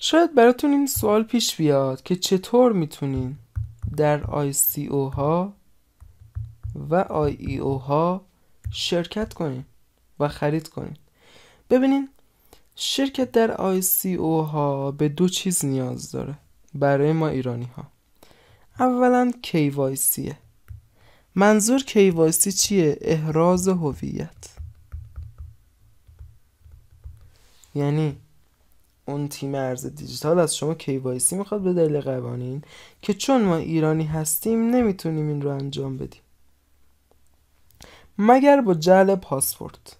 شاید براتون این سوال پیش بیاد که چطور میتونین در او ها و او ها شرکت کنین و خرید کنین ببینین شرکت در او ها به دو چیز نیاز داره برای ما ایرانی ها اولا KYC منظور KYC چیه؟ احراز هویت یعنی اون تیم ارز دیجیتال از شما کیوایسی میخواد به دلیل قوانین که چون ما ایرانی هستیم نمیتونیم این رو انجام بدیم مگر با جعل پاسپورت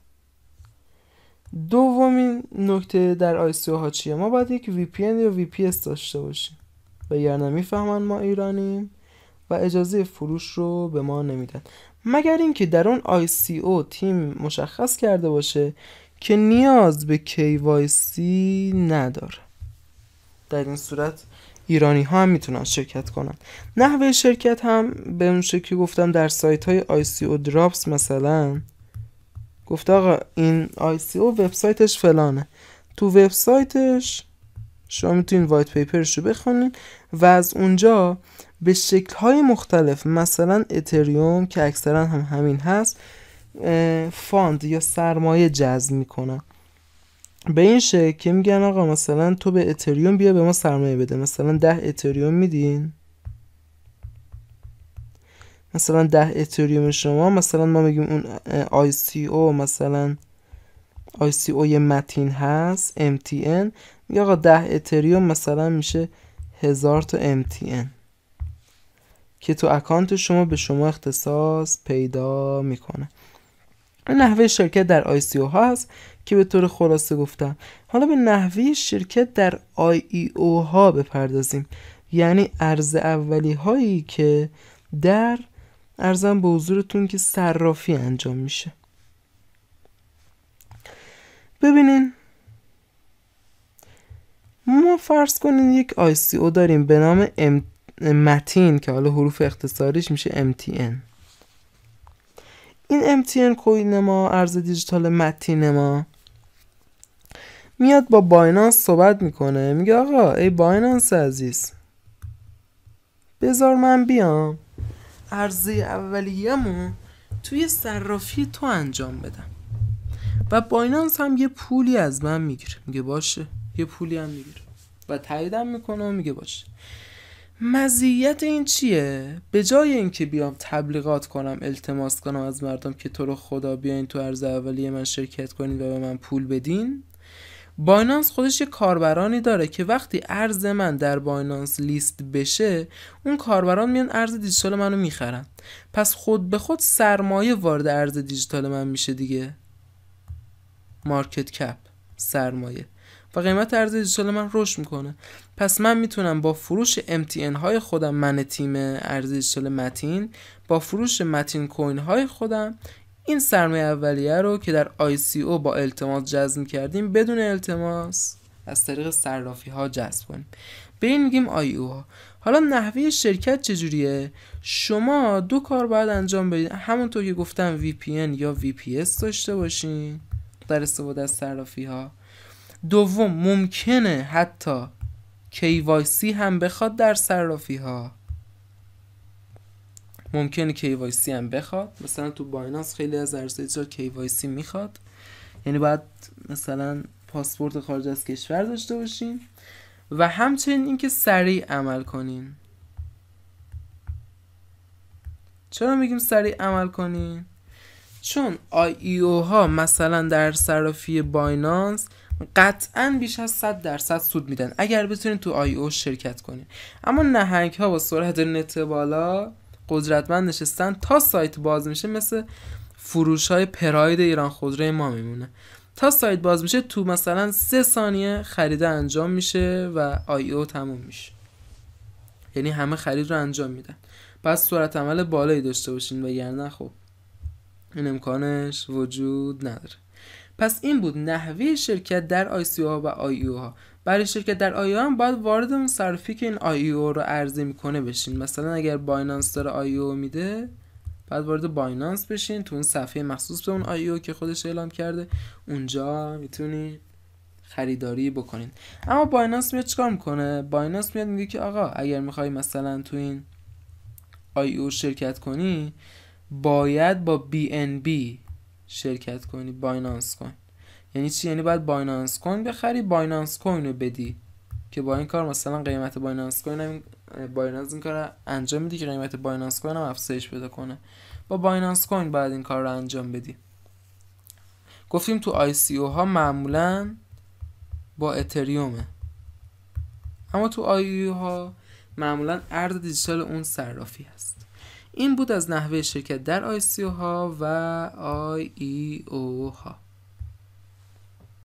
دومین نکته در آیسیو ها چیه ما باید یک وی یا وی داشته باشیم وگرنه میفهمن ما ایرانیم و اجازه فروش رو به ما نمیدن مگر اینکه در اون او تیم مشخص کرده باشه که نیاز به KYC نداره در این صورت ایرانی ها هم میتونن شرکت کنن نحوه شرکت هم به اون شکلی گفتم در سایت های ICO Drops مثلا گفته آقا این ICO وبسایتش فلانه تو وبسایتش شما میتونید وایت پیپرش رو بخونید و از اونجا به شکل های مختلف مثلا اتریوم که اکثرا هم همین هست فاند یا سرمایه جذب میکنن به این شکل که میگن آقا مثلا تو به اتریوم بیا به ما سرمایه بده مثلا ده اتریوم میدین مثلا ده اتریوم شما مثلا ما میگیم اون آی سی او مثلا آی سی او یه متین هست MTN یا آقا ده اتریوم مثلا میشه هزار تا MTN که تو اکانت شما به شما اختصاص پیدا میکنه نحوه شرکت در آی سی او ها هست که به طور خلاصه گفتم حالا به نحوه شرکت در آی ای او ها بپردازیم یعنی ارز اولی هایی که در ارزم به حضورتون که صرافی انجام میشه ببینین ما فرض کنین یک او داریم به نام متین که حالا حروف اختصاریش میشه MTN این MTN کوین ما ارز دیجیتال متین ما میاد با بایننس صحبت میکنه میگه آقا ای بایننس عزیز بذار من بیام ارز اولیه‌مو توی صرافی تو انجام بدم و بایننس هم یه پولی از من میگیره میگه باشه یه پولی هم میگیره و تاییدم میکنه و میگه باشه مزیت این چیه به جای اینکه بیام تبلیغات کنم التماس کنم از مردم که تو رو خدا بیاین تو عرض اولیه من شرکت کنید و به من پول بدین بایننس خودش یه کاربرانی داره که وقتی ارز من در بایننس لیست بشه اون کاربران میان ارز دیجیتال منو میخرن پس خود به خود سرمایه وارد ارز دیجیتال من میشه دیگه مارکت کپ سرمایه و قیمت ارز دیجیتال من رشد میکنه پس من میتونم با فروش MTN های خودم من تیم ارز دیجیتال متین با فروش متین کوین های خودم این سرمایه اولیه رو که در ICO با التماس جذب کردیم بدون التماس از طریق صرافی ها جذب کنیم به این میگیم آی او حالا نحوه شرکت چجوریه شما دو کار باید انجام بدید همونطور که گفتم VPN یا VPS داشته باشین در استفاده از صرافی ها دوم ممکنه حتی KYC هم بخواد در صرافی ها ممکنه KYC هم بخواد مثلا تو بایناس خیلی از عرصه جا KYC میخواد یعنی باید مثلا پاسپورت خارج از کشور داشته باشین و همچنین اینکه سریع عمل کنین چرا میگیم سریع عمل کنین چون آی ای او ها مثلا در صرافی بایننس قطعا بیش از 100 درصد سود میدن اگر بتونید تو آی او شرکت کنید اما نهنگ ها با سرعت نت بالا قدرتمند نشستن تا سایت باز میشه مثل فروش های پراید ایران خودروی ما میمونه تا سایت باز میشه تو مثلا سه ثانیه خریده انجام میشه و آی او تموم میشه یعنی همه خرید رو انجام میدن پس سرعت عمل بالایی داشته باشین وگرنه خب این امکانش وجود نداره پس این بود نحوه شرکت در آی ها و آی ها برای شرکت در آی هم باید وارد اون صرفی که این آی او رو ارزی میکنه بشین مثلا اگر بایننس داره آی او میده بعد وارد بایننس بشین تو اون صفحه مخصوص به اون آی او که خودش اعلام کرده اونجا میتونی خریداری بکنین اما بایننس میاد چیکار میکنه بایننس میاد میگه که آقا اگر میخوای مثلا تو این آی او شرکت کنی باید با BNB شرکت کنی بایننس کوین یعنی چی یعنی باید بایننس کوین بخری بایننس کوین رو بدی که با این کار مثلا قیمت بایننس کوین هم بایننس این انجام میدی که قیمت بایننس کوین هم افزایش پیدا کنه با بایننس کوین باید این کار رو انجام بدی گفتیم تو آی سی ها معمولا با اتریومه اما تو آی ها معمولا ارز دیجیتال اون صرافی هست این بود از نحوه شرکت در او ها و او ها